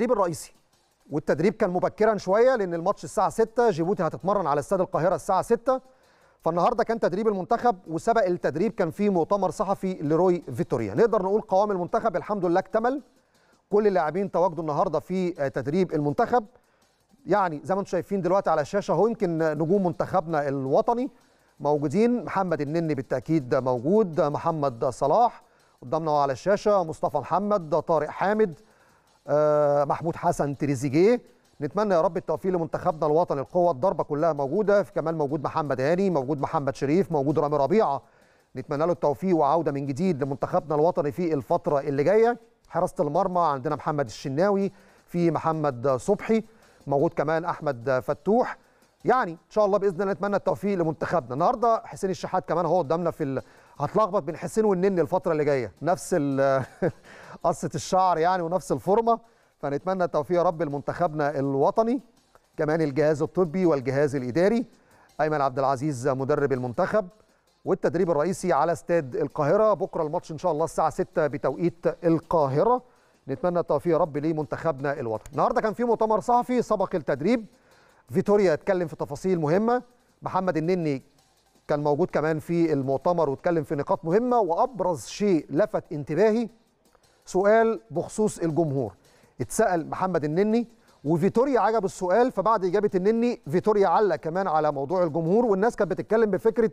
التدريب الرئيسي والتدريب كان مبكرا شويه لان الماتش الساعه 6 جيبوتي هتتمرن على استاد القاهره الساعه 6 فالنهارده كان تدريب المنتخب وسبق التدريب كان في مؤتمر صحفي لروي فيتوريا نقدر نقول قوام المنتخب الحمد لله اكتمل كل اللاعبين تواجدوا النهارده في آه، تدريب المنتخب يعني زي ما انتم شايفين دلوقتي على الشاشه اهو يمكن نجوم منتخبنا الوطني موجودين محمد النني بالتاكيد موجود محمد صلاح قدامنا على الشاشه مصطفى محمد طارق حامد آه، محمود حسن تريزيجيه نتمنى يا رب التوفيق لمنتخبنا الوطني القوه الضربه كلها موجوده في كمان موجود محمد هاني موجود محمد شريف موجود رامي ربيعه نتمنى له التوفيق وعوده من جديد لمنتخبنا الوطني في الفتره اللي جايه حراسه المرمى عندنا محمد الشناوي في محمد صبحي موجود كمان احمد فتوح يعني ان شاء الله باذن الله نتمنى التوفيق لمنتخبنا النهارده حسين الشحات كمان هو قدامنا في ال... هتلخبط بين حسين والنني الفتره اللي جايه نفس ال قصه الشعر يعني ونفس الفورمه فنتمنى التوفيق يا رب لمنتخبنا الوطني كمان الجهاز الطبي والجهاز الاداري ايمن عبد العزيز مدرب المنتخب والتدريب الرئيسي على استاد القاهره بكره الماتش ان شاء الله الساعه 6 بتوقيت القاهره نتمنى التوفيق يا رب لمنتخبنا الوطني النهارده كان في مؤتمر صحفي سبق التدريب فيتوريا اتكلم في تفاصيل مهمه محمد النني كان موجود كمان في المؤتمر واتكلم في نقاط مهمه وابرز شيء لفت انتباهي سؤال بخصوص الجمهور اتسال محمد النني وفيتوريا عجب السؤال فبعد اجابه النني فيتوريا علق كمان على موضوع الجمهور والناس كانت بتتكلم بفكره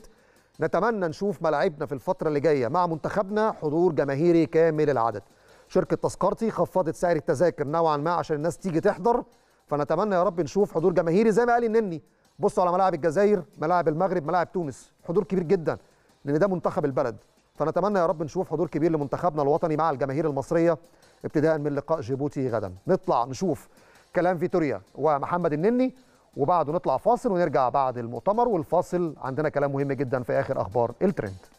نتمنى نشوف ملاعبنا في الفتره اللي جايه مع منتخبنا حضور جماهيري كامل العدد شركه تذكرتي خفضت سعر التذاكر نوعا ما عشان الناس تيجي تحضر فنتمنى يا رب نشوف حضور جماهيري زي ما قال النني بصوا على ملاعب الجزائر ملاعب المغرب ملاعب تونس حضور كبير جدا لان ده منتخب البلد فنتمنى يا رب نشوف حضور كبير لمنتخبنا الوطني مع الجماهير المصريه ابتداء من لقاء جيبوتي غدا نطلع نشوف كلام فيتوريا ومحمد النني وبعده نطلع فاصل ونرجع بعد المؤتمر والفاصل عندنا كلام مهم جدا في اخر اخبار الترند